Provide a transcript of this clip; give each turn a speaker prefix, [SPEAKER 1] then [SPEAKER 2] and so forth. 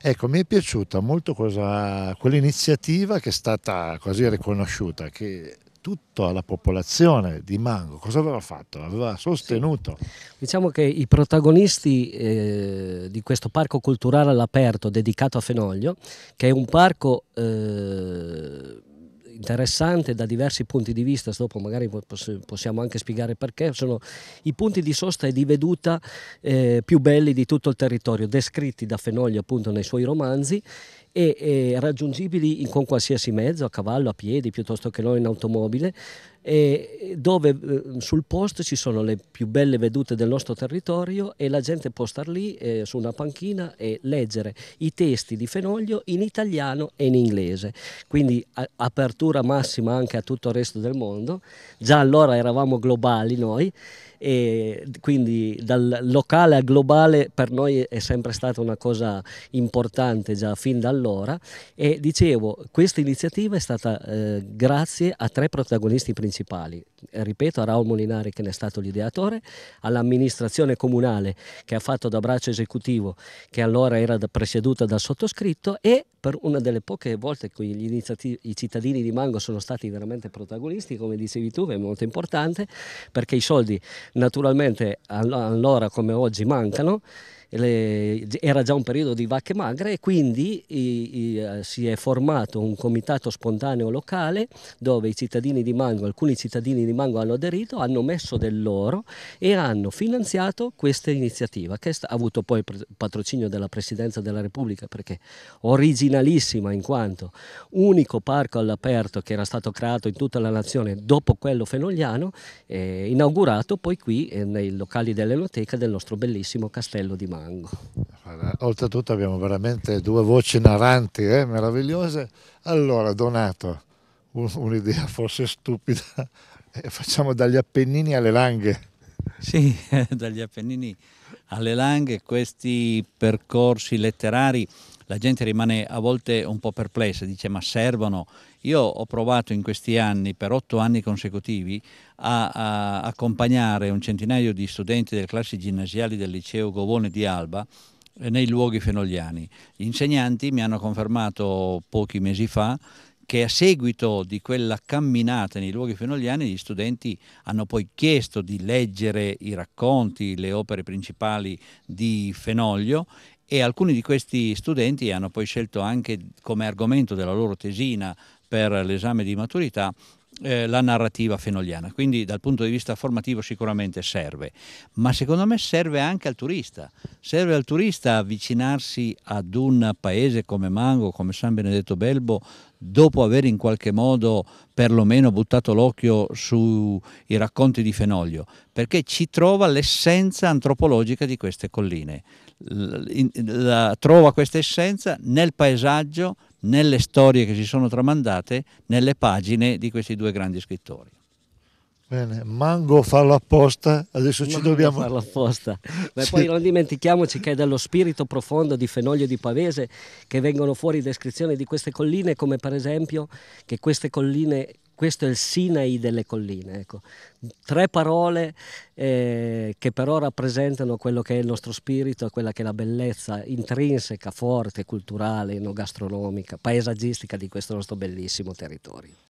[SPEAKER 1] Ecco, mi è piaciuta molto cosa, quell'iniziativa che è stata così riconosciuta, che tutta la popolazione di Mango cosa aveva fatto? Aveva sostenuto. Sì. Diciamo che i protagonisti eh, di questo parco culturale all'aperto
[SPEAKER 2] dedicato a Fenoglio, che è un parco... Eh, interessante da diversi punti di vista, dopo magari possiamo anche spiegare perché, sono i punti di sosta e di veduta eh, più belli di tutto il territorio, descritti da Fenogli appunto nei suoi romanzi e, e raggiungibili in, con qualsiasi mezzo, a cavallo, a piedi piuttosto che non in automobile, dove eh, sul posto ci sono le più belle vedute del nostro territorio e la gente può star lì eh, su una panchina e leggere i testi di Fenoglio in italiano e in inglese. Quindi a, apertura massima anche a tutto il resto del mondo. Già allora eravamo globali noi e quindi dal locale a globale per noi è sempre stata una cosa importante già fin da allora e dicevo questa iniziativa è stata eh, grazie a tre protagonisti principali ripeto, a Raul Molinari che ne è stato l'ideatore, all'amministrazione comunale che ha fatto da braccio esecutivo, che allora era presieduta dal sottoscritto e per una delle poche volte in i cittadini di Mango sono stati veramente protagonisti, come dicevi tu, è molto importante, perché i soldi naturalmente allora come oggi mancano le, era già un periodo di vacche magre e quindi i, i, eh, si è formato un comitato spontaneo locale dove i cittadini di Mango, alcuni cittadini di Mango hanno aderito, hanno messo del loro e hanno finanziato questa iniziativa che ha avuto poi il patrocinio della Presidenza della Repubblica perché originalissima in quanto unico parco all'aperto che era stato creato in tutta la nazione dopo quello fenogliano, eh, inaugurato poi qui eh, nei
[SPEAKER 1] locali dell'Enoteca del nostro bellissimo castello di Mango rimango. Oltretutto abbiamo veramente due voci narranti, eh, meravigliose. Allora, Donato, un'idea forse stupida, eh, facciamo dagli Appennini alle Langhe. Sì,
[SPEAKER 3] dagli Appennini alle Langhe questi percorsi letterari la gente rimane a volte un po' perplessa, dice ma servono? Io ho provato in questi anni, per otto anni consecutivi, a, a accompagnare un centinaio di studenti delle classi ginnasiali del liceo Govone di Alba eh, nei luoghi fenogliani. Gli insegnanti mi hanno confermato pochi mesi fa che a seguito di quella camminata nei luoghi fenogliani gli studenti hanno poi chiesto di leggere i racconti, le opere principali di Fenoglio e alcuni di questi studenti hanno poi scelto anche come argomento della loro tesina per l'esame di maturità eh, la narrativa fenoliana, quindi dal punto di vista formativo sicuramente serve, ma secondo me serve anche al turista, serve al turista avvicinarsi ad un paese come Mango, come San Benedetto Belbo, dopo aver in qualche modo perlomeno buttato l'occhio sui racconti di Fenoglio, perché ci trova l'essenza antropologica di queste colline la, trova questa essenza nel paesaggio, nelle storie che si sono tramandate, nelle pagine di questi due grandi scrittori.
[SPEAKER 1] Bene, Mango farlo apposta, adesso Mango ci dobbiamo... Farlo
[SPEAKER 2] apposta. Beh, sì. Poi non dimentichiamoci che è dallo spirito profondo di Fenoglio di Pavese che vengono fuori descrizioni di queste colline, come per esempio che queste colline questo è il Sinai delle colline. Ecco. Tre parole eh, che però rappresentano quello che è il nostro spirito, e quella che è la bellezza intrinseca, forte, culturale, gastronomica, paesaggistica di questo nostro bellissimo territorio.